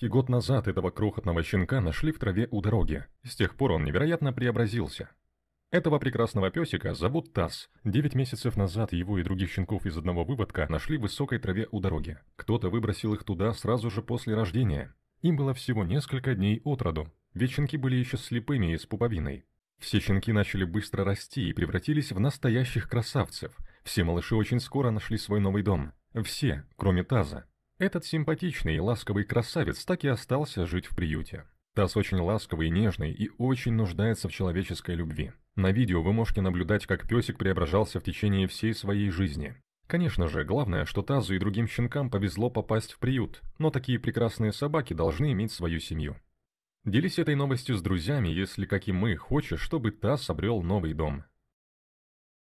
И год назад этого крохотного щенка нашли в траве у дороги. С тех пор он невероятно преобразился. Этого прекрасного песика зовут Тасс. Девять месяцев назад его и других щенков из одного выводка нашли в высокой траве у дороги. Кто-то выбросил их туда сразу же после рождения. Им было всего несколько дней от роду, ведь щенки были еще слепыми и с пуповиной. Все щенки начали быстро расти и превратились в настоящих красавцев. Все малыши очень скоро нашли свой новый дом. Все, кроме Таза. Этот симпатичный и ласковый красавец так и остался жить в приюте. Тасс очень ласковый и нежный и очень нуждается в человеческой любви. На видео вы можете наблюдать, как песик преображался в течение всей своей жизни. Конечно же, главное, что Тазу и другим щенкам повезло попасть в приют, но такие прекрасные собаки должны иметь свою семью. Делись этой новостью с друзьями, если, как и мы, хочешь, чтобы Таз обрел новый дом.